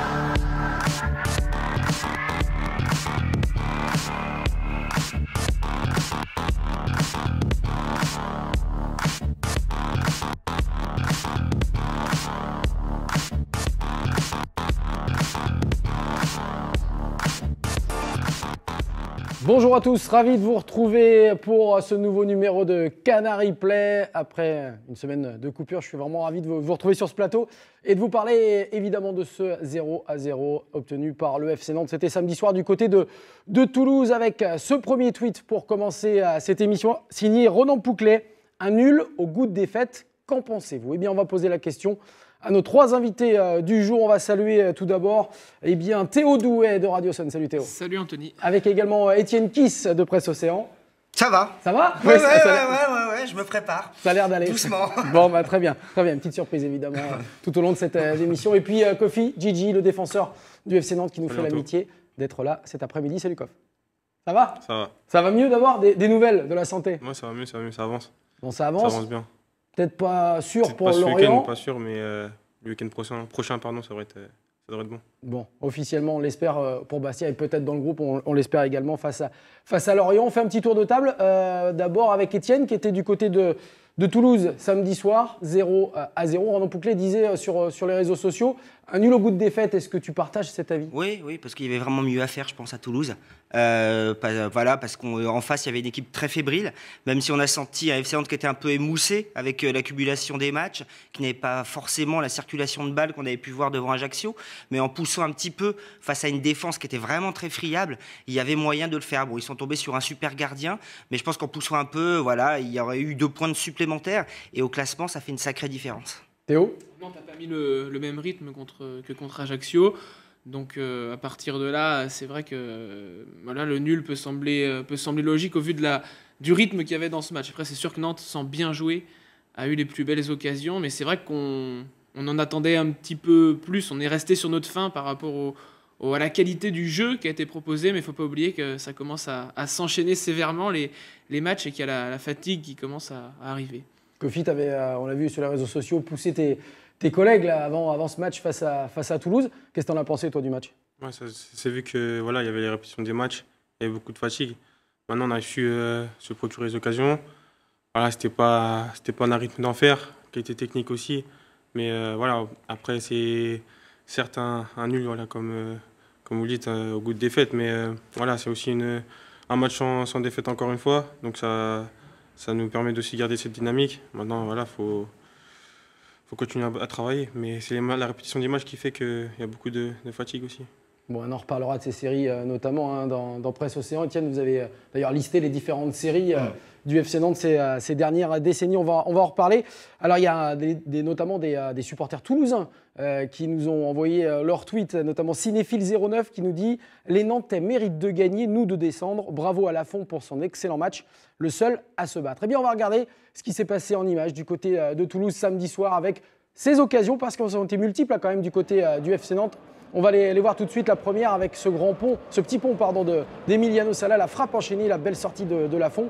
Thank you. Bonjour à tous, ravi de vous retrouver pour ce nouveau numéro de Canary Play. Après une semaine de coupure, je suis vraiment ravi de vous retrouver sur ce plateau et de vous parler évidemment de ce 0 à 0 obtenu par le FC Nantes. C'était samedi soir du côté de, de Toulouse avec ce premier tweet pour commencer euh, cette émission signé Ronan Pouclet. Un nul au goût de défaite, qu'en pensez-vous Eh bien, on va poser la question à nos trois invités euh, du jour. On va saluer euh, tout d'abord eh bien, Théo Douet de Radio Sun. Salut Théo. Salut Anthony. Avec également euh, Étienne Kiss de Presse Océan. Ça va. Ça va ouais ouais, ouais, ouais, je me prépare. Ça a l'air d'aller. Doucement. bon, bah, très bien. Très bien. Une petite surprise, évidemment, tout au long de cette émission. Et puis, Kofi Gigi, le défenseur du FC Nantes, qui nous fait l'amitié d'être là cet après-midi. Salut, Kof. Ça va Ça va. Ça va mieux d'avoir des, des, nouvelles de la santé Moi, ça va mieux, ça va mieux, ça avance. Bon, ça avance. Ça avance bien. Peut-être pas sûr pour pas Lorient. pas sûr, mais euh, le week-end prochain, prochain pardon, ça devrait être. Euh, ça devrait être bon. bon, officiellement, on l'espère euh, pour Bastia et peut-être dans le groupe, on, l'espère également face à, face à Lorient. On fait un petit tour de table, d'abord avec Étienne qui était du côté de, de Toulouse samedi soir, 0 à 0. Renan Pouclet disait sur, sur les réseaux sociaux un nul au goût de défaite, est-ce que tu partages cet avis Oui, oui, parce qu'il y avait vraiment mieux à faire, je pense, à Toulouse. Euh, euh, voilà, parce qu'en euh, face, il y avait une équipe très fébrile, même si on a senti un FC Nantes qui était un peu émoussé avec l'accumulation des matchs, qui n'avait pas forcément la circulation de balles qu'on avait pu voir devant Ajaccio, mais en poussant un petit peu face à une défense qui était vraiment très friable, il y avait moyen de le faire. Bon, ils sont tombés sur un super gardien, mais je pense qu'en poussant un peu, voilà, il y aurait eu deux points supplémentaires, et au classement, ça fait une sacrée différence. Théo Non, t'as pas mis le, même rythme que contre Ajaccio. Donc euh, à partir de là, c'est vrai que euh, voilà, le nul peut sembler, euh, peut sembler logique au vu de la, du rythme qu'il y avait dans ce match. Après, c'est sûr que Nantes, sans bien jouer, a eu les plus belles occasions, mais c'est vrai qu'on on en attendait un petit peu plus. On est resté sur notre fin par rapport au, à la qualité du jeu qui a été proposé, mais il faut pas oublier que ça commence à, s'enchaîner sévèrement les, les matchs et qu'il y a la, fatigue qui commence à arriver. Kofi, avait, euh, on l'a vu sur les réseaux sociaux, poussé tes, tes collègues avant, avant ce match face à, face à Toulouse. Qu'est-ce que tu en as pensé, toi, du match C'est vu que voilà, il y avait les répétitions des matchs, il y avait beaucoup de fatigue. Maintenant, on a su euh, se procurer les occasions. Voilà, c'était pas, pas un rythme d'enfer, qui était technique aussi. Mais euh, voilà, après, c'est certes un, nul, voilà, comme, comme vous dites, au goût de défaite. Mais voilà, c'est aussi une, un match sans, sans défaite encore une fois. Donc ça ça nous permet d'aussi garder cette dynamique. Maintenant, voilà, faut, faut continuer à, travailler. Mais c'est la répétition d'images qui fait qu'il y a beaucoup de fatigue aussi on en reparlera de ces séries, euh, notamment hein, dans, Presse Océan. Etienne, vous avez euh, d'ailleurs listé les différentes séries euh, du FC Nantes ces, dernières décennies. On va, on va en reparler. Alors, il y a notamment des, supporters toulousains qui nous ont envoyé leur tweet, notamment Cinéphile09 qui nous dit Les Nantais méritent de gagner, nous de descendre. Bravo à Lafont pour son excellent match, le seul à se battre. Eh bien, on va regarder ce qui s'est passé en image du côté de Toulouse samedi soir avec ces occasions parce qu'elles ont été multiples hein, quand même du côté euh, du FC Nantes. On va les, voir tout de suite. La première avec ce grand pont, ce petit pont pardon d'Emiliano Sala, la frappe enchaînée, la belle sortie de, de Lafont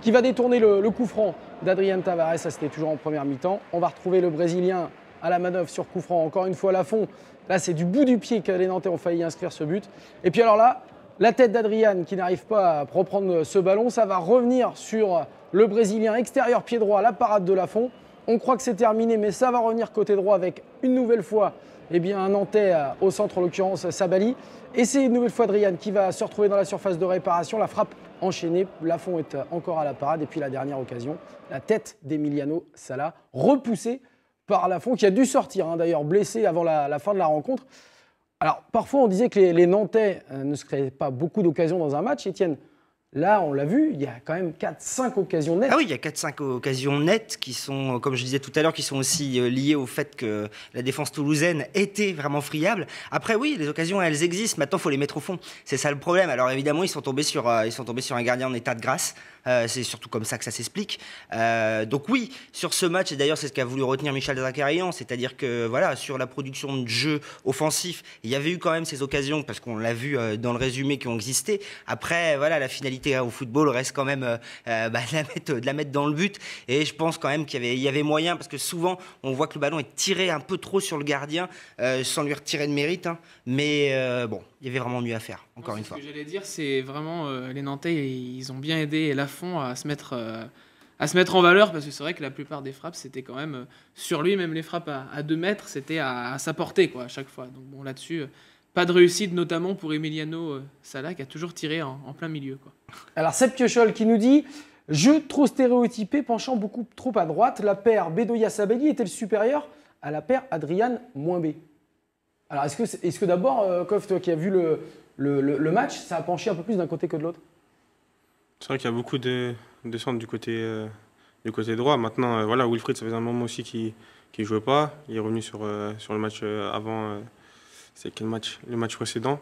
qui va détourner le, coup franc d'Adrien Tavares. Ça c'était toujours en première mi-temps. On va retrouver le Brésilien à la manœuvre sur coup franc. Encore une fois Lafont. Là c'est du bout du pied que les Nantais ont failli inscrire ce but. Et puis alors là, la tête d'Adriane qui n'arrive pas à reprendre ce ballon, ça va revenir sur le Brésilien extérieur pied droit, la parade de Lafont. On croit que c'est terminé, mais ça va revenir côté droit avec une nouvelle fois eh bien, un Nantais euh, au centre, en l'occurrence Sabali. Et c'est une nouvelle fois Drian qui va se retrouver dans la surface de réparation. La frappe enchaînée, Lafont est euh, encore à la parade. Et puis la dernière occasion, la tête d'Emiliano Sala, repoussée par Lafont, qui a dû sortir hein, d'ailleurs, blessé avant la, fin de la rencontre. Alors parfois on disait que les, les Nantais euh, ne se créaient pas beaucoup d'occasions dans un match, Étienne. Là, on l'a vu, il y a quand même 4-5 occasions nettes. Ah oui, il y a 4-5 occasions nettes qui sont, euh, comme je disais tout à l'heure, qui sont aussi euh, liées au fait que la défense toulousaine était vraiment friable. Après, oui, les occasions, elles existent. Maintenant, faut les mettre au fond. C'est ça le problème. Alors évidemment, ils sont tombés sur, euh, ils sont tombés sur un gardien en état de grâce. Euh, c'est surtout comme ça que ça s'explique. Euh, donc oui, sur ce match, et d'ailleurs c'est ce qu'a voulu retenir Michel Zakarian, c'est-à-dire que voilà, sur la production de jeu offensif, il y avait eu quand même ces occasions, parce qu'on l'a vu euh, dans le résumé, qui ont existé. Après, voilà, la finalité hein, au football reste quand même bah, de, la mettre, dans le but. Et je pense quand même qu'il y avait, y avait moyen, parce que souvent on voit que le ballon est tiré un peu trop sur le gardien, sans lui retirer de mérite. Hein. Mais bon, il y avait vraiment mieux à faire, encore une fois. Ce que j'allais dire, c'est vraiment les Nantais, ils ont bien aidé fond à se mettre, euh, à se mettre en valeur, parce que c'est vrai que la plupart des frappes, c'était quand même euh, sur lui, même les frappes à, 2 mètres, c'était à, sa portée quoi, à chaque fois. Donc bon, là-dessus, euh, pas de réussite, notamment pour Emiliano Sala, qui a toujours tiré en, plein milieu. Quoi. Alors, Seb Piochol qui nous dit Jeu trop stéréotypé, penchant beaucoup trop à droite, la paire Bedoya-Sabelli était le supérieur à la paire Adriane-B. Alors, est-ce que, est, que d'abord, Koff, toi qui as vu le, le, le match, ça a penché un peu plus d'un côté que de l'autre c'est vrai qu'il y a beaucoup de, de centres du côté, euh, du côté droit. Maintenant, euh, voilà, Wilfried, ça faisait un moment aussi qu'il ne jouait pas. Il est revenu sur, euh, sur le match avant, c'est quel match Le match précédent.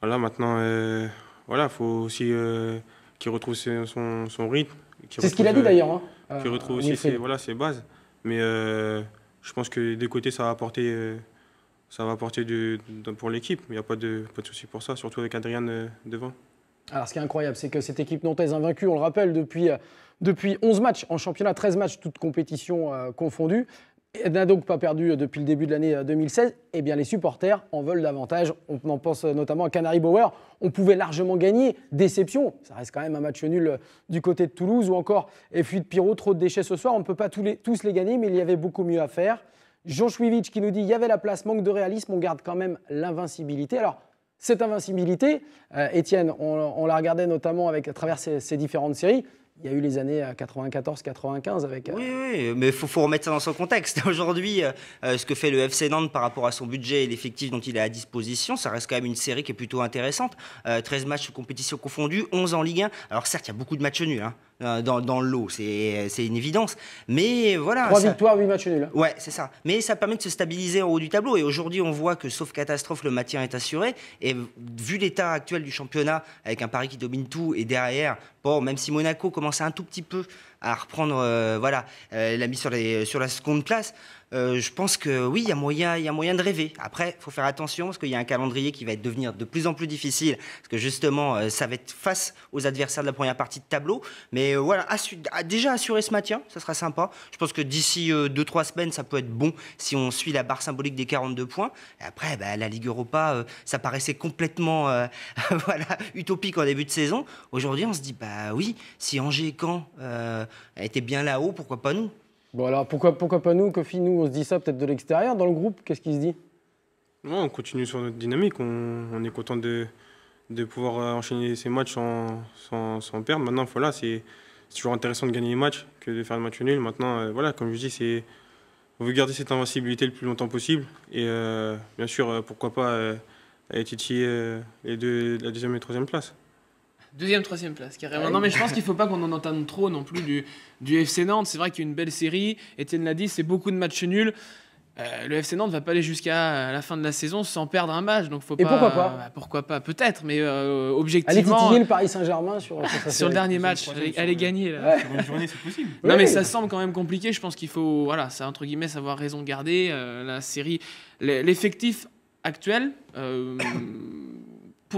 Voilà, maintenant, voilà, faut aussi qu'il retrouve son, son, rythme. c'est ce qu'il a dit d'ailleurs. Hein, qu'il retrouve aussi ses, voilà, ses bases. Mais je pense que des côtés, ça va apporter. ça va apporter du, pour l'équipe, il n'y a pas de, pas de souci pour ça, surtout avec Adrien devant. Alors, ce qui est incroyable, c'est que cette équipe nantaise invaincue, on le rappelle, depuis, euh, depuis 11 matchs en championnat, 13 matchs, toutes compétitions euh, confondues. et n'a donc pas perdu euh, depuis le début de l'année 2016, eh bien les supporters en veulent davantage. On en pense notamment à Canary Bower, On pouvait largement gagner. Déception, ça reste quand même un match nul du côté de Toulouse ou encore effui de Pyro, trop de déchets ce soir. On ne peut pas tous les, gagner, mais il y avait beaucoup mieux à faire. Jean Chouivitch qui nous dit il y avait la place, manque de réalisme, on garde quand même l'invincibilité. Alors cette invincibilité, euh, Étienne, on, la regardait notamment avec, à travers ces, différentes séries. Il y a eu les années 94-95 euh, avec. Euh, oui, oui, mais il faut, remettre ça dans son contexte. Aujourd'hui, ce que fait le FC Nantes par rapport à son budget et l'effectif dont il est à disposition, ça reste quand même une série qui est plutôt intéressante. 13 matchs de compétition confondus, 11 en Ligue 1. Alors certes, il y a beaucoup de matchs nuls. Hein. Euh, dans, l'eau, c'est une évidence. Mais voilà. Trois victoires, huit matchs nuls. Hein. Ouais, c'est ça. Mais ça permet de se stabiliser en haut du tableau. Et aujourd'hui, on voit que sauf catastrophe, le maintien est assuré. Et vu l'état actuel du championnat, avec un Paris qui domine tout, et derrière, bon, même si Monaco commençait un tout petit peu à reprendre euh, voilà, euh, la mise sur, la seconde place. Euh, je pense que oui, il y, a moyen, y a moyen de rêver. Après, il faut faire attention parce qu'il y a un calendrier qui va devenir de plus en plus difficile parce que justement, ça va être face aux adversaires de la première partie de tableau. Mais voilà, ah, déjà assurer ce maintien, ça sera sympa. Je pense que d'ici 2-3 semaines, ça peut être bon si on suit la barre symbolique des 42 points. après, bah, la Ligue Europa, ça paraissait complètement voilà, utopique en début de saison. Aujourd'hui, on se dit, bah oui, si Angers et Caen elle était bien là-haut, pourquoi pas nous Bon pourquoi, pourquoi pas nous Kofi, nous on se dit ça peut-être de l'extérieur. Dans le groupe, qu'est-ce qui se dit On continue sur notre dynamique, on, est content de, de, pouvoir euh, enchaîner ces matchs sans, sans, perdre. Maintenant, voilà, c'est toujours intéressant de gagner les matchs que de faire le match nul. Maintenant, euh, voilà, comme je dis, c'est on veut garder cette invincibilité le plus longtemps possible. Et euh, bien sûr, pourquoi pas euh, la deuxième et troisième place. Deuxième, troisième place, carrément. Ah non, mais je pense qu'il ne faut pas qu'on en entende trop non plus du, du FC Nantes. C'est vrai qu'il y a une belle série. etienne' l'a dit, c'est beaucoup de matchs nuls. Euh, le FC Nantes ne va pas aller jusqu'à la fin de la saison sans perdre un match, donc faut Et pourquoi pas bah, Pourquoi pas Peut-être, mais euh, objectivement. Allez le Paris Saint-Germain sur, sur, le dernier match, Elle gagner. gagnée. journée, c'est possible. Non, mais ça semble quand même compliqué. Je pense qu'il faut, voilà, ça entre guillemets, savoir raison de garder. Euh, la série, l'effectif actuel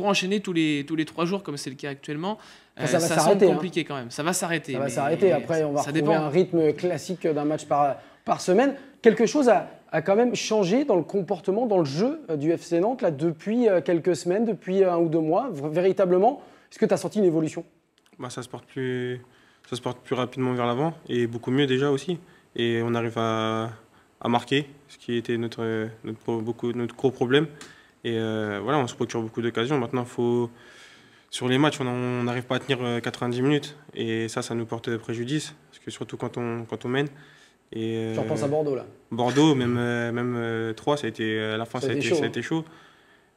pour enchaîner tous les, tous les trois jours, comme c'est le cas actuellement, ça, euh, va ça semble hein. compliqué quand même. Ça va s'arrêter. Ça va s'arrêter. Après, on va ça retrouver dépend. un rythme classique d'un match par, par semaine. Quelque chose a, a, quand même changé dans le comportement, dans le jeu euh, du FC Nantes là, depuis euh, quelques semaines, depuis un ou deux mois, véritablement. Est-ce que tu as senti une évolution bah, ça, se porte plus, ça se porte plus rapidement vers l'avant et beaucoup mieux déjà aussi. Et on arrive à, à marquer, ce qui était notre, notre, beaucoup, notre gros problème. Et euh, voilà, on se procure beaucoup d'occasions. Maintenant, faut... sur les matchs, on n'arrive pas à tenir 90 euh, minutes. Et ça, ça nous porte préjudice, parce que surtout quand on, quand on mène. Et euh, pense à Bordeaux, là Bordeaux, même, même 3, ça a été, à la fin, ça, a, été, chaud, hein. chaud.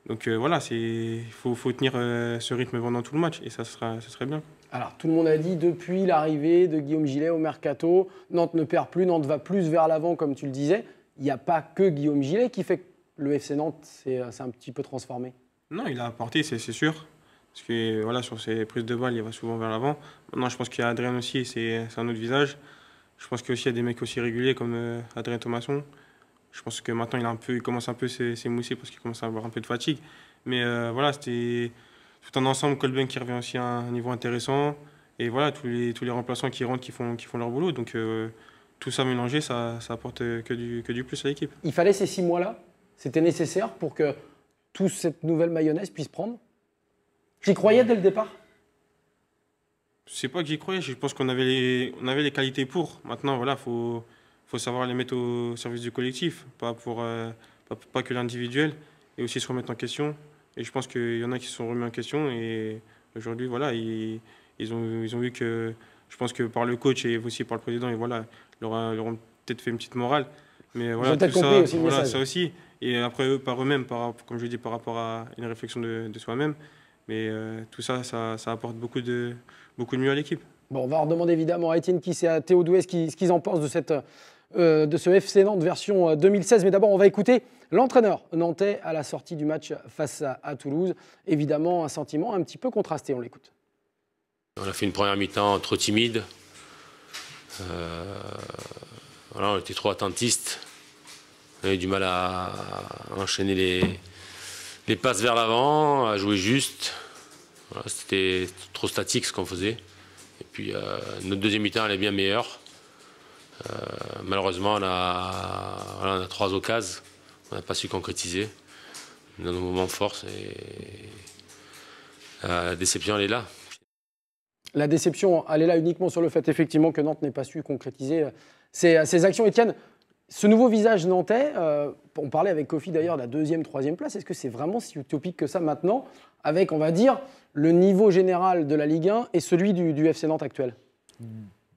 Donc voilà, il faut, faut, tenir ce rythme pendant tout le match et ça, sera, ça serait bien. Alors tout le monde a dit depuis l'arrivée de Guillaume Gillet au Mercato, Nantes ne perd plus, Nantes va plus vers l'avant comme tu le disais. Il n'y a pas que Guillaume Gillet qui fait le FC Nantes c'est euh, un petit peu transformé Non, il a apporté, c'est sûr. Parce que voilà, sur ses prises de balles, il va souvent vers l'avant. Maintenant, je pense qu'il y a Adrien aussi, c'est un autre visage. Je pense qu'il y a des mecs aussi réguliers comme euh, Adrien Thomasson. Je pense que maintenant, il, a un peu, il commence un peu s'émousser parce qu'il commence à avoir un peu de fatigue. Mais euh, voilà, c'était tout un ensemble. Colben qui revient aussi à un niveau intéressant. Et voilà, tous les, tous les remplaçants qui rentrent, qui font, qui font leur boulot. Donc tout ça mélangé, ça, ça apporte que du, que du plus à l'équipe. Il fallait ces six mois-là c'était nécessaire pour que toute cette nouvelle mayonnaise puisse prendre J'y croyais dès le départ C'est pas que j'y croyais, je pense qu'on avait, les, on avait les qualités pour. Maintenant, voilà, faut, faut savoir les mettre au service du collectif, pas, pour, euh, pas, que l'individuel, et aussi se remettre en question. Et je pense qu'il y en a qui se sont remis en question, et aujourd'hui, voilà, ils, ils, ont, ils ont vu que, je pense que par le coach et aussi par le président, et voilà, leur, ont peut-être fait une petite morale. Mais voilà, tout ça, aussi voilà, ça aussi et après eux, par eux-mêmes, comme je dis, par rapport à une réflexion de, soi-même. Mais euh, tout ça, ça, apporte beaucoup de, beaucoup de mieux à l'équipe. Bon, on va redemander évidemment à Étienne qui c'est à Théo Doué ce qu'ils en pensent de, cette, euh, de ce FC Nantes version 2016. Euh, Mais d'abord, on va écouter l'entraîneur nantais à la sortie du match face à, Toulouse. Évidemment, un sentiment un petit peu contrasté, on l'écoute. On a fait une première mi-temps trop timide. voilà, on était trop attentiste. On eu du mal à, enchaîner les, les passes vers l'avant, à jouer juste. C'était trop statique ce qu'on faisait. Et puis euh, notre deuxième mi-temps, elle est bien meilleure. Euh, malheureusement, on a, trois occasions. On n'a pas su concrétiser dans nos moments forts. Et, la déception, elle est là. La déception, elle est là uniquement sur le fait effectivement que Nantes n'ait pas su concrétiser euh, ses, ses actions. Étienne, ce nouveau visage nantais, euh, on parlait avec Kofi d'ailleurs de la deuxième, troisième place, est-ce que c'est vraiment si utopique que ça maintenant, avec, on va dire, le niveau général de la Ligue 1 et celui du, FC Nantes actuel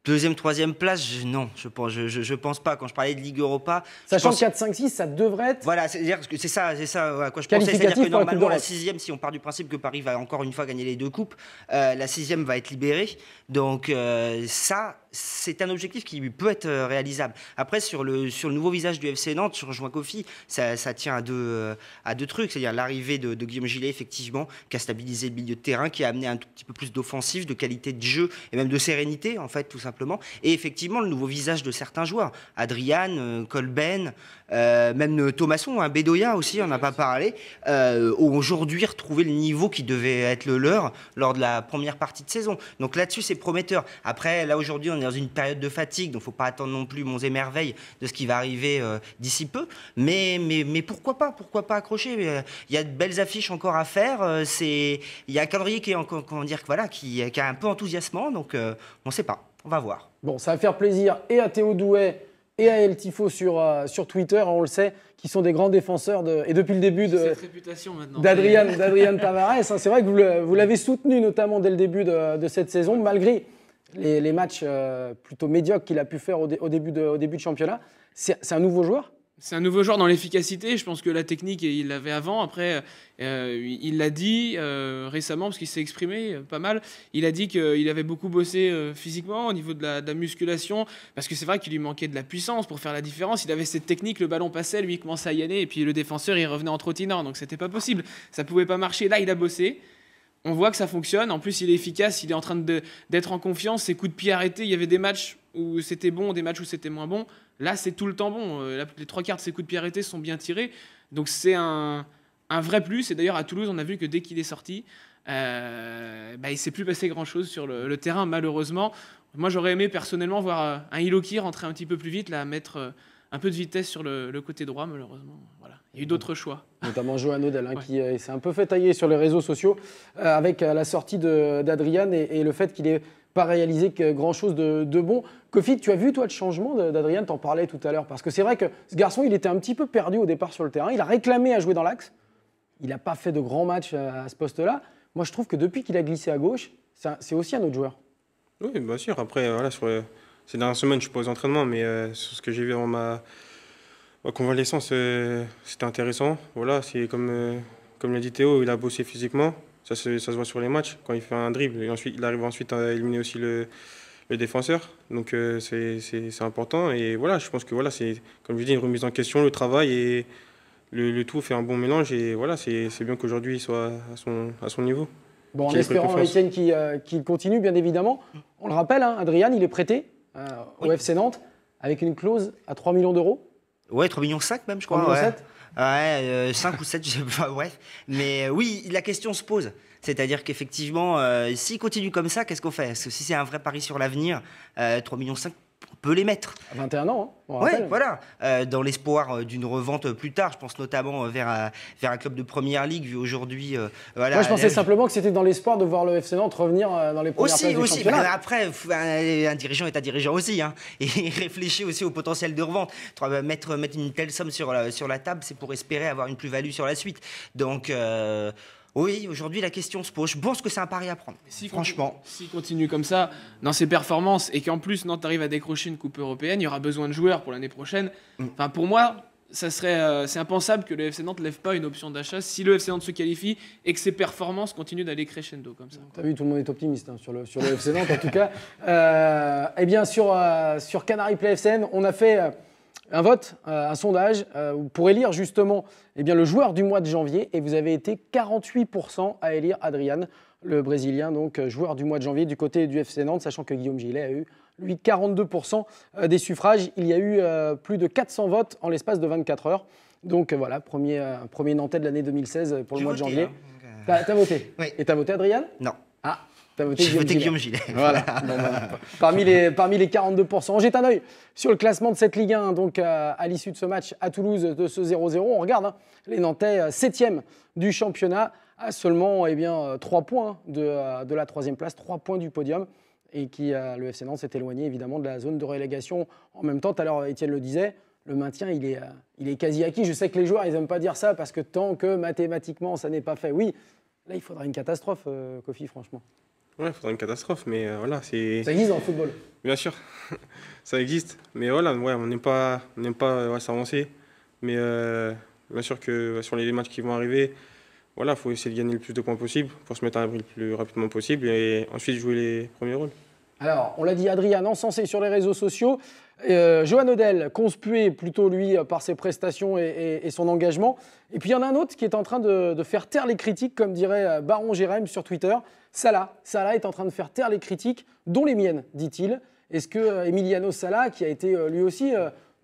deuxième, troisième place, non, je ne pense pas. Quand je parlais de Ligue Europa, sachant 4, 5, 6, ça devrait être. Voilà, c'est ça, c'est ça à quoi je pensais. C'est-à-dire que normalement la, sixième, si on part du principe que Paris va encore une fois gagner les deux coupes, euh, la sixième va être libérée. Donc euh, ça, c'est un objectif qui peut être euh, réalisable. Après, sur le, nouveau visage du FC Nantes, sur rejoins Kofi, ça, tient à deux, euh, à deux trucs, c'est-à-dire l'arrivée de, Guillaume Gillet, effectivement, qui a stabilisé le milieu de terrain, qui a amené un tout petit peu plus d'offensif, de qualité de jeu et même de sérénité, en fait, tout simplement. Et effectivement, le nouveau visage de certains joueurs, Adrian, euh, Colben, euh, même euh, Thomasson, un hein, Bedoya aussi, on n'a pas parlé, ont euh, aujourd'hui retrouvé le niveau qui devait être le leur lors de la première partie de saison. Donc là-dessus, c'est prometteur. Après, là aujourd'hui, on est dans une période de fatigue, donc il ne faut pas attendre non plus mon z'émerveille de ce qui va arriver d'ici peu. Mais, mais, pourquoi pas Pourquoi pas accrocher Il y a de belles affiches encore à faire. C'est il y a un calendrier qui est comment dire, voilà, qui, qui est un peu enthousiasmant, donc on ne sait pas. On va voir. Bon, ça va faire plaisir et à Théo Douet et à El Tifo sur, euh, sur Twitter, hein, on le sait, qui sont des grands défenseurs, de, et depuis le début de, d'Adrian, d'Adrian Tavares. Hein, c'est vrai que vous, l'avez soutenu notamment dès le début de, cette saison, malgré les, matchs euh, plutôt médiocres qu'il a pu faire au, début, de, au début de championnat. c'est un nouveau joueur c'est un nouveau genre dans l'efficacité. Je pense que la technique, il l'avait avant. Après, euh, il l'a dit euh, récemment, parce qu'il s'est exprimé euh, pas mal. Il a dit qu'il avait beaucoup bossé physiquement au niveau de la, musculation, parce que c'est vrai qu'il lui manquait de la puissance pour faire la différence. Il avait cette technique, le ballon passait, lui, il commençait à y aller, et puis le défenseur, il revenait en trottinant, donc c'était pas possible. Ça pouvait pas marcher. Là, il a bossé on voit que ça fonctionne. En plus, il est efficace, il est en train d'être en confiance. Ses coups de pied arrêtés, il y avait des matchs où c'était bon, des matchs où c'était moins bon. Là, c'est tout le temps bon. Euh, les trois quarts de ses coups de pied arrêtés sont bien tirés. Donc, c'est un, vrai plus. Et d'ailleurs, à Toulouse, on a vu que dès qu'il est sorti, euh, bah, il ne s'est plus passé grand-chose sur le, terrain, malheureusement. Moi, j'aurais aimé personnellement voir euh, un Iloki rentrer un petit peu plus vite, là, mettre un peu de vitesse sur le, le côté droit, malheureusement. Voilà. Il y a eu d'autres choix. Notamment Johan Odell, qui euh, s'est un peu fait tailler sur les réseaux sociaux euh, avec euh, la sortie d'Adrian et, le fait qu'il n'ait pas réalisé grand chose de, bon. Kofi, tu as vu toi le changement d'Adrian T'en parlais tout à l'heure. Parce que c'est vrai que ce garçon, il était un petit peu perdu au départ sur le terrain. Il a réclamé à jouer dans l'axe. Il n'a pas fait de grands matchs à, ce poste-là. Moi, je trouve que depuis qu'il a glissé à gauche, c'est aussi un autre joueur. Oui, bien sûr. Après, voilà, sur ces dernières semaines, je suis pas aux entraînements, mais sur ce que j'ai vu dans ma convalescence, euh, c'était intéressant. Voilà, c'est comme, euh, comme l'a dit Théo, il a bossé physiquement. Ça se, ça se, voit sur les matchs quand il fait un dribble. ensuite, il arrive ensuite à éliminer aussi le, le défenseur. Donc euh, c'est important. Et voilà, je pense que voilà, c'est, comme je dis, une remise en question, le travail et le, tout fait un bon mélange. Et voilà, c'est bien qu'aujourd'hui il soit à son, à son niveau. Bon, en espérant, Etienne, qu'il continue, bien évidemment. On le rappelle, hein, il est prêté au FC Nantes avec une clause à 3 millions d'euros. Oui, 3 millions 5 même, je crois. 7 Ouais, 5 euh, ou 7, je sais pas, Mais euh, oui, la question se pose. C'est-à-dire qu'effectivement, euh, s'il continue comme ça, qu'est-ce qu'on fait Parce que si c'est un vrai pari sur l'avenir, 3 euh, millions 5, peut les mettre. 21 ans, hein, Oui, voilà. Euh, dans l'espoir euh, d'une revente euh, plus tard, je pense notamment vers, vers un club de première ligue, vu aujourd'hui. Moi, je pensais simplement que c'était dans l'espoir de voir le FC Nantes revenir dans les premières Aussi, aussi. Bah, après, un, dirigeant est un dirigeant aussi. Hein, et réfléchir aussi au potentiel de revente. Bah, mettre, mettre une telle somme sur la, sur la table, c'est pour espérer avoir une plus-value sur la suite. Donc. Oui, aujourd'hui la question se pose. Je pense que c'est un pari à prendre. Si franchement. S'il continue comme ça dans ses performances et qu'en plus Nantes arrive à décrocher une coupe européenne, il y aura besoin de joueurs pour l'année prochaine. Mm. Enfin, pour moi, euh, c'est impensable que le FC Nantes lève pas une option d'achat si le FC Nantes se qualifie et que ses performances continuent d'aller crescendo comme ça. T'as vu, tout le monde est optimiste hein, sur, le, sur FC Nantes en tout cas. Euh, eh bien, sur, euh, sur Canary Play FCN, on a fait un vote, euh, un sondage euh, pour élire justement eh bien, le joueur du mois de janvier et vous avez été 48% à élire Adrian, le Brésilien, donc euh, joueur du mois de janvier du côté du FC Nantes, sachant que Guillaume Gillet a eu lui 42% des suffrages. Il y a eu plus de 400 votes en l'espace de 24 heures. Donc voilà, premier, premier Nantais de l'année 2016 pour le mois de janvier. Hein, t'as voté Oui. Et t'as voté Adrian Non. Ah, j'ai voté, Guillaume, Parmi, les, parmi les 42%. On jette un oeil sur le classement de cette Ligue 1. Donc, à l'issue de ce match à Toulouse, de ce 0-0, on regarde hein. les Nantais, 7 euh, du championnat, à seulement eh bien, 3 euh, points hein, euh, de, la troisième place, 3 points du podium. Et qui, le FC Nantes s'est éloigné évidemment de la zone de relégation. En même temps, tout à l'heure, Étienne le disait, le maintien, il est, il est quasi acquis. Je sais que les joueurs, ils n'aiment pas dire ça parce que tant que mathématiquement, ça n'est pas fait, oui, là, il faudra une catastrophe, Kofi, franchement. Ouais, il faudrait une catastrophe, mais euh, voilà, c'est. Ça existe dans le football Bien sûr, ça existe. Mais voilà, ouais, on n'aime pas, on n'aime pas euh, s'avancer. Mais euh, bien sûr que sur les matchs qui vont arriver, voilà, faut essayer de gagner le plus de points possible pour se mettre à l'abri le plus rapidement possible et ensuite jouer les premiers rôles. Alors, on l'a dit, Adrien encensé sur les réseaux sociaux. Euh, Johan Odell, conspué plutôt lui par ses prestations et, son engagement. Et puis il y en a un autre qui est en train de, faire taire les critiques, comme dirait euh, Baron Jérém sur Twitter. Salah, Salah est en train de faire taire les critiques, dont les miennes, dit-il. Est-ce que euh, Emiliano Salah, qui a été euh, lui aussi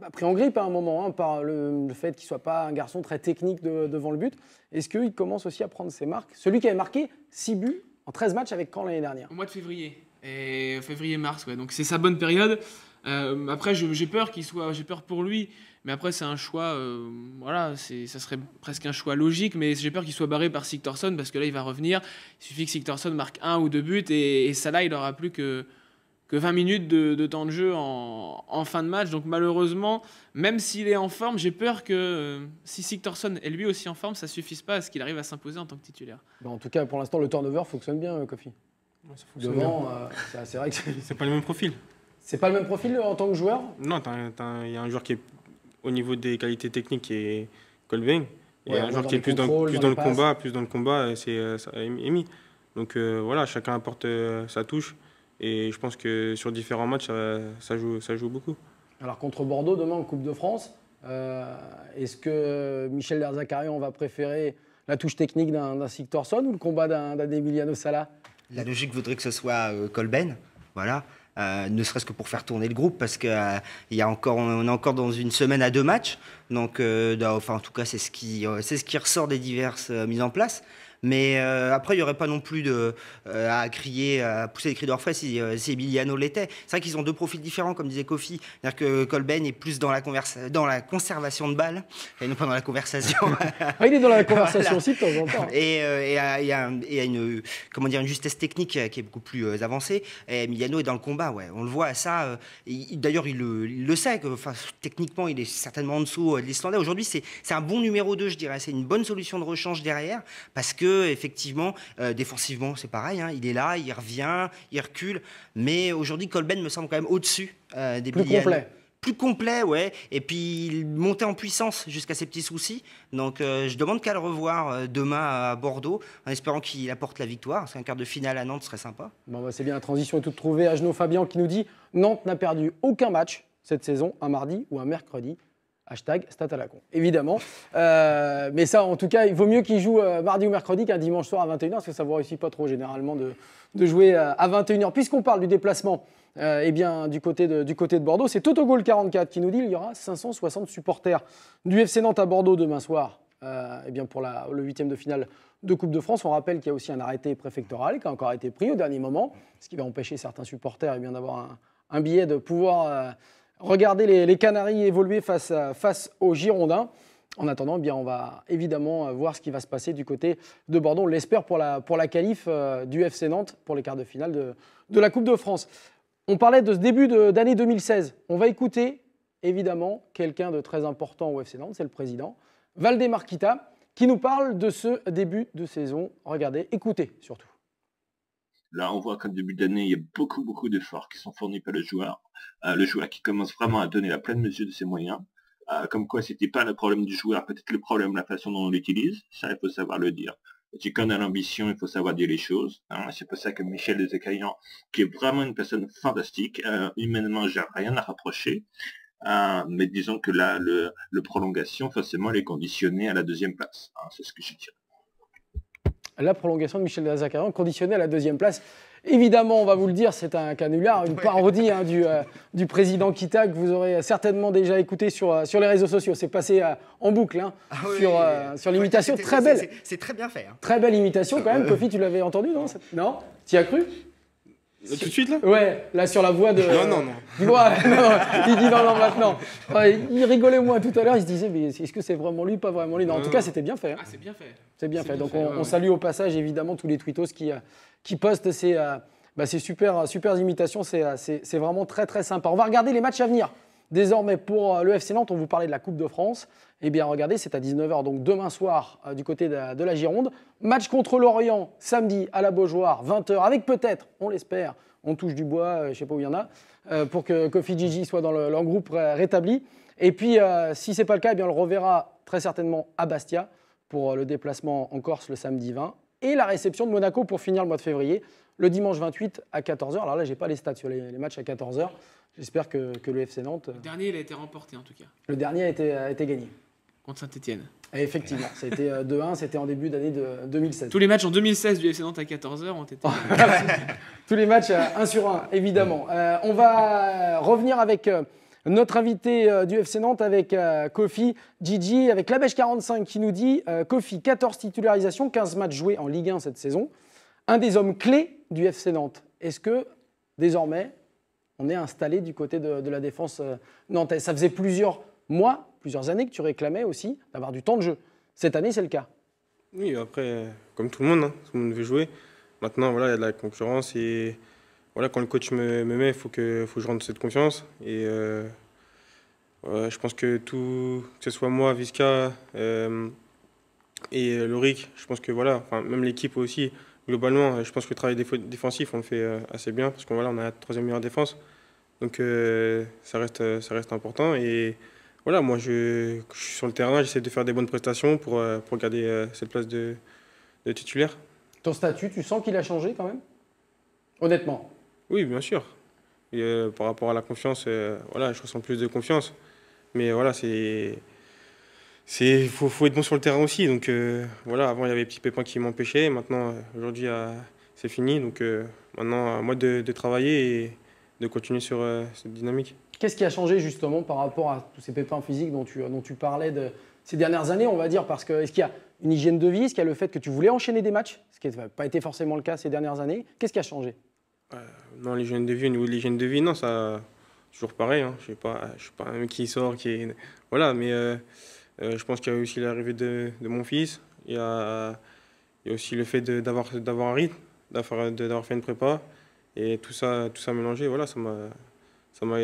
bah, pris en grippe à un moment hein, par le, fait qu'il ne soit pas un garçon très technique devant le but, est-ce qu'il commence aussi à prendre ses marques Celui qui avait marqué 6 buts en 13 matchs avec Caen l'année dernière. Au mois de février et février-mars, ouais. Donc c'est sa bonne période. Euh, après, j'ai peur qu'il soit, j'ai peur pour lui, mais après c'est un choix, euh, voilà, c'est, ça serait presque un choix logique, mais j'ai peur qu'il soit barré par Sigtorsson parce que là il va revenir. Il suffit que Sigtorsson marque un ou deux buts et, ça Salah il n'aura plus que que 20 minutes de, temps de jeu en, fin de match. Donc malheureusement, même s'il est en forme, j'ai peur que euh, si Sigtorsson est lui aussi en forme, ça suffise pas à ce qu'il arrive à s'imposer en tant que titulaire. Bah, en tout cas, pour l'instant, le turnover fonctionne bien, Kofi. Devant, euh, c'est vrai que c'est pas le même profil. C'est pas le même profil en tant que joueur Non, il y a un joueur qui est au niveau des qualités techniques qui est Colvin. Il y a un joueur qui est plus dans, plus dans, le combat, plus dans le combat, c'est Emi. Euh, Donc euh, voilà, chacun apporte sa touche. Et je pense que sur différents matchs, ça, joue, ça joue beaucoup. Alors contre Bordeaux, demain en Coupe de France, est-ce que Michel on va préférer la touche technique d'un Sig ou le combat d'un Emiliano Sala la logique voudrait que ce soit euh, Colben, voilà. Euh, ne serait-ce que pour faire tourner le groupe, parce qu'on euh, y encore, est encore dans une semaine à deux matchs. Donc, enfin, en tout cas, c'est ce qui ressort des diverses mises en place. Mais euh, après, il n'y aurait pas non plus de, euh, à crier, à pousser des cris d'orfraie euh, si, Emiliano l'était. C'est vrai qu'ils ont deux profils différents, comme disait Kofi. C'est-à-dire que Colben est plus dans la, conversation dans la conservation de balles, et non pas dans la conversation. Ah, il est dans la conversation aussi de temps en temps. Et il y a, une, comment dire, une justesse technique qui est beaucoup plus avancée. Et Emiliano est dans le combat, ouais. On le voit à ça. D'ailleurs, il, le sait. Que, techniquement, il est certainement en dessous de l'Islandais. Aujourd'hui, c'est un bon numéro 2, je dirais. C'est une bonne solution de rechange derrière, parce que effectivement, euh, défensivement, c'est pareil. Hein, il est là, il revient, il recule. Mais aujourd'hui, Colben me semble quand même au-dessus euh, des Plus complet. Plus complet, ouais. Et puis il montait en puissance jusqu'à ses petits soucis. Donc euh, je demande qu'à le revoir demain à Bordeaux, en espérant qu'il apporte la victoire. Parce qu'un quart de finale à Nantes serait sympa. Bon, bah, c'est bien, la transition est toute trouvée. genoux Fabian qui nous dit Nantes n'a perdu aucun match cette saison, un mardi ou un mercredi. Hashtag stat à la con, évidemment. Euh, mais ça, en tout cas, il vaut mieux qu'il joue euh, mardi ou mercredi qu'un dimanche soir à 21h, parce que ça ne vous réussit pas trop généralement de, jouer euh, à 21h. Puisqu'on parle du déplacement eh bien, du, côté de, du côté de Bordeaux, c'est Toto Totogol44 qui nous dit qu'il y aura 560 supporters du FC Nantes à Bordeaux demain soir. Eh bien pour la, le huitième de finale de Coupe de France, on rappelle qu'il y a aussi un arrêté préfectoral qui a encore été pris au dernier moment, ce qui va empêcher certains supporters eh d'avoir un, billet de pouvoir Regardez les, Canaries évoluer face, aux Girondins. En attendant, eh bien, on va évidemment voir ce qui va se passer du côté de Bordeaux. On l'espère pour la, pour la qualif euh, du FC Nantes pour les quarts de finale de, de la Coupe de France. On parlait de ce début d'année 2016. On va écouter évidemment quelqu'un de très important au FC Nantes, c'est le président, Valdemar Kita, qui nous parle de ce début de saison. Regardez, écoutez surtout. Là, on voit qu'en début d'année, il y a beaucoup, beaucoup d'efforts qui sont fournis par le joueur. Euh, le joueur qui commence vraiment à donner la pleine mesure de ses moyens. Euh, comme quoi, c'était pas le problème du joueur, peut-être le problème, la façon dont on l'utilise. Ça, il faut savoir le dire. Tu quand on a l'ambition, il faut savoir dire les choses. Hein. C'est pour ça que Michel Desacaillants, qui est vraiment une personne fantastique, humainement, euh, humainement, j'ai rien à rapprocher. mais disons que là, le, prolongation, forcément, elle est conditionnée à la deuxième place. Hein. C'est ce que je dirais la prolongation de Michel Dazacaran conditionnée à la deuxième place. Évidemment, on va vous le dire, c'est un canular, une parodie hein, euh, du, président Kita que vous aurez certainement déjà écouté sur, euh, sur les réseaux sociaux. C'est passé euh, en boucle hein, ah sur, sur l'imitation. très belle. C'est très bien fait. Hein. Très belle imitation quand même. Kofi, tu l'avais entendu, non Non Tu as cru tout de suite là Ouais, là sur la voie de. Non, non, non. Ouais, non il dit non, non, maintenant. il rigolait moins tout à l'heure, il se disait, mais est-ce que c'est vraiment lui, pas vraiment lui Non, en tout cas, c'était bien fait. Hein. Ah, c'est bien fait. C'est bien fait. Donc, on, salue au passage évidemment tous les tweetos qui, euh, qui postent ces, euh, bah, ces super, euh, super imitations. C'est vraiment très, très sympa. On va regarder les matchs à venir. Désormais, pour le FC Nantes, on vous parlait de la Coupe de France. Eh bien, regardez, c'est à 19h, donc demain soir, euh, du côté de la, Gironde. Match contre l'Orient, samedi, à la Beaujoire, 20h, avec peut-être, on l'espère, on touche du bois, euh, je ne sais pas où il y en a, euh, pour que Kofi Gigi soit dans le, groupe rétabli. Et puis, si ce n'est pas le cas, eh bien, on le reverra très certainement à Bastia pour le déplacement en Corse le samedi 20 et la réception de Monaco pour finir le mois de février, le dimanche 28 à 14h. Alors là, j'ai pas les stats sur les, matchs à 14h. J'espère que, le FC Nantes. Le dernier, il a été remporté en tout cas. Le dernier a été gagné contre Saint-Etienne. Effectivement, été 2-1, euh, c'était en début d'année de 2016. Tous les matchs en 2016 du FC Nantes à 14h ont été. Oh, Tous les matchs 1 euh, sur 1, évidemment. Euh, on va revenir avec notre invité du FC Nantes, avec Kofi Gigi, avec Labèche45 qui nous dit Kofi, 14 titularisations, 15 matchs joués en Ligue 1 cette saison. Un des hommes clés du FC Nantes. Est-ce que désormais, on est installé du côté de, de la défense nantaise Ça faisait plusieurs mois plusieurs années que tu réclamais aussi d'avoir du temps de jeu. Cette année, c'est le cas. Oui, après, comme tout le monde, hein, tout le monde veut jouer. Maintenant, voilà, il y a de la concurrence et voilà, quand le coach me, met, il faut que, faut je rende cette confiance. Et euh, je pense que tout, que ce soit moi, Visca euh, et Loric, je pense que voilà, enfin, même l'équipe aussi, globalement, je pense que le travail défensif, on le fait euh, assez bien parce qu'on voilà, on a la troisième meilleure défense. Donc ça, reste, ça reste important. Et voilà, moi je, suis sur le terrain, j'essaie de faire des bonnes prestations pour, euh, garder euh, cette place de, titulaire. Ton statut, tu sens qu'il a changé quand même Honnêtement Oui, bien sûr. Et, euh, par rapport à la confiance, voilà, je ressens plus de confiance. Mais voilà, c'est. C'est, faut, être bon sur le terrain aussi. Donc voilà, avant il y avait des petits pépins qui m'empêchaient. Maintenant, aujourd'hui, c'est fini. Donc maintenant, à moi de, travailler et de continuer sur cette dynamique. Qu'est-ce qui a changé justement par rapport à tous ces pépins physiques dont tu, dont tu parlais de ces dernières années, on va dire Parce que est-ce qu'il y a une hygiène de vie Est-ce qu'il y a le fait que tu voulais enchaîner des matchs Ce qui n'a pas été forcément le cas ces dernières années. Qu'est-ce qui a changé euh, Non, l'hygiène de vie, au niveau de l'hygiène de vie, non, ça. Toujours pareil, hein. je ne suis pas un mec qui sort, qui est. Voilà, mais euh, euh, je pense qu'il y a aussi l'arrivée de, mon fils. Il y a, aussi le fait d'avoir un rythme, d'avoir fait une prépa. Et tout ça, tout ça mélangé, voilà, ça m'a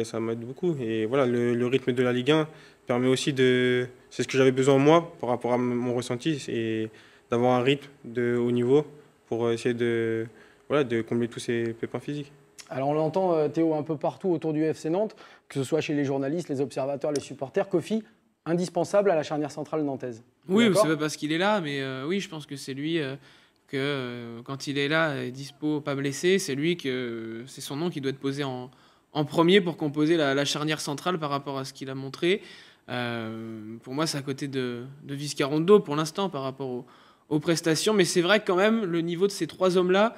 ça m'aide beaucoup. Et voilà, le, rythme de la Ligue 1 permet aussi de. C'est ce que j'avais besoin moi par rapport à mon ressenti, et d'avoir un rythme de haut niveau pour euh, essayer de, voilà, de combler tous ces pépins physiques. Alors on l'entend, euh, Théo, un peu partout autour du FC Nantes, que ce soit chez les journalistes, les observateurs, les supporters. Kofi, indispensable à la charnière centrale nantaise. Oui, c'est pas parce qu'il est là, mais euh, oui, je pense que c'est lui que quand il est là, dispo, pas blessé, c'est lui que c'est son nom qui doit être posé en, en premier pour composer la, charnière centrale par rapport à ce qu'il a montré. Euh, pour moi, c'est à côté de, de Viscarondo pour l'instant par rapport aux prestations. Mais c'est vrai que quand même, le niveau de ces trois hommes-là,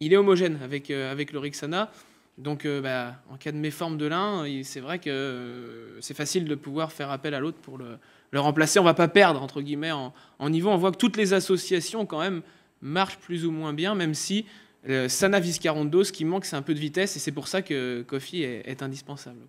il est homogène avec, euh, avec l'Orixana. Donc, euh, bah, en cas de méforme de l'un, c'est vrai que euh, c'est facile de pouvoir faire appel à l'autre pour le, remplacer. On va pas perdre, entre guillemets, en, en, niveau. On voit que toutes les associations, quand même, marchent plus ou moins bien, même si le euh, Sana 42, ce qui manque, c'est un peu de vitesse, et c'est pour ça que Kofi est, indispensable.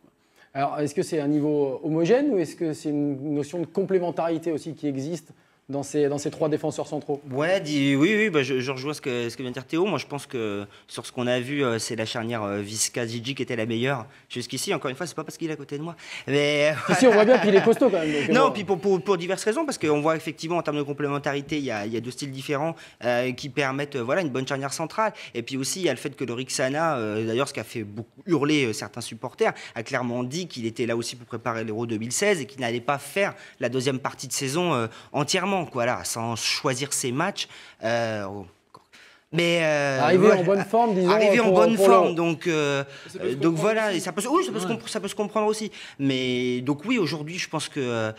Alors, est-ce que c'est un niveau homogène ou est-ce que c'est une notion de complémentarité aussi qui existe dans ces, dans ces trois défenseurs centraux Ouais, oui, oui bah, je, rejoins ce que, ce que vient de dire Théo. Moi, je pense que sur ce qu'on a vu, euh, c'est la charnière euh, Visca-Gigi qui était la meilleure jusqu'ici. Encore une fois, c'est pas parce qu'il est à côté de moi. Mais, Ici, on voit bien qu'il est costaud quand même. non, puis pour, pour, diverses raisons, parce qu'on voit effectivement en termes de complémentarité, il y a, y a deux styles différents euh, qui permettent voilà, une bonne charnière centrale. Et puis aussi, il y a le fait que le Rixana, d'ailleurs, ce qui a fait beaucoup hurler certains supporters, a clairement dit qu'il était là aussi pour préparer l'Euro 2016 et qu'il n'allait pas faire la deuxième partie de saison entièrement sans choisir ses matchs. Euh, mais euh, arriver en bonne forme, disons. Arriver en bonne forme, donc donc euh, voilà, ça peut, oui, ça, peut se comprendre aussi. Mais donc oui, aujourd'hui, je pense que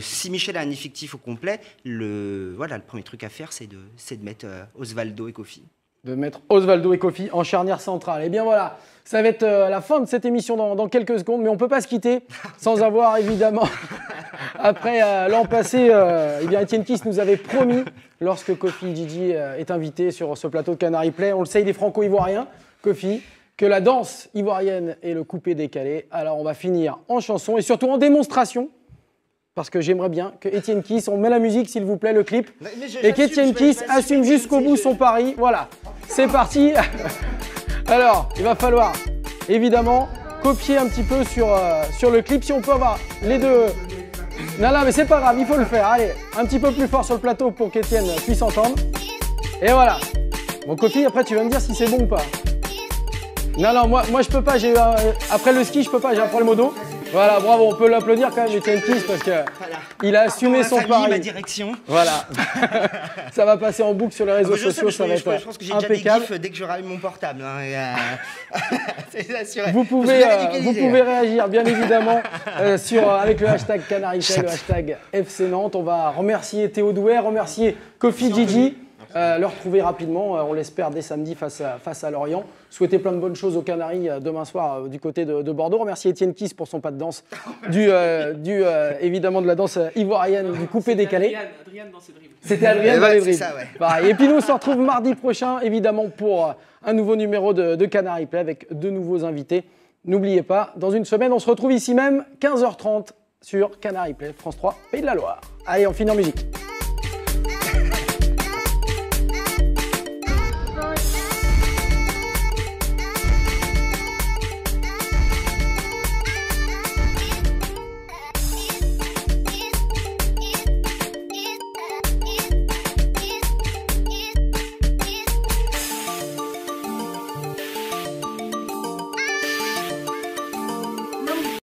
si Michel a un effectif au complet, le voilà, le premier truc à faire, c'est de c'est de mettre Osvaldo et Kofi de mettre Osvaldo et Kofi en charnière centrale. Et bien voilà, ça va être euh, la fin de cette émission dans, quelques secondes, mais on peut pas se quitter sans avoir évidemment, après euh, l'an passé, euh, Etienne eh Kiss nous avait promis, lorsque Kofi Gigi euh, est invité sur ce plateau de Canary Play, on le sait, des franco-ivoirien, Kofi, que la danse ivoirienne est le coupé décalé. Alors on va finir en chanson et surtout en démonstration parce que j'aimerais bien que Étienne Kiss, on met la musique s'il vous plaît, le clip, et qu'Etienne Kiss assume jusqu'au bout son pari. Voilà, c'est parti Alors, il va falloir évidemment copier un petit peu sur, euh, sur le clip si on peut avoir les deux. Non, non, mais c'est pas grave, il faut le faire. Allez, un petit peu plus fort sur le plateau pour qu'Étienne puisse entendre. Et voilà. Bon, copie, après tu vas me dire si c'est bon ou pas. Non, non, moi, moi je peux pas. J'ai, euh, après le ski, je peux pas, j'ai un problème au voilà, bravo, on peut l'applaudir quand même, Etienne Kiss, parce que il a assumé son pari. ma direction. Voilà. ça va passer en boucle sur les ah, réseaux sociaux, ça va être être je pense que j'ai déjà des dès que je raille mon portable. Hein, euh, vous pouvez, euh, vous pouvez réagir, bien évidemment, euh, sur, avec le hashtag et le hashtag FC Nantes. On va remercier Théo Douer, remercier Kofi Gigi. Euh, le retrouver rapidement, euh, on l'espère, dès samedi face à, face à Lorient. Souhaiter plein de bonnes choses aux Canaries euh, demain soir du côté de, Bordeaux. Remercier Étienne Kiss pour son pas de danse, du, évidemment de la danse ivoirienne, du coupé décalé. C'était Adrien eh dans ben, les Ça, ouais. Et puis nous, on se retrouve mardi prochain, évidemment, pour un nouveau numéro de, de Canary Play avec de nouveaux invités. N'oubliez pas, dans une semaine, on se retrouve ici même, 15h30 sur Canary Play, France 3, Pays de la Loire. Allez, on finit en musique.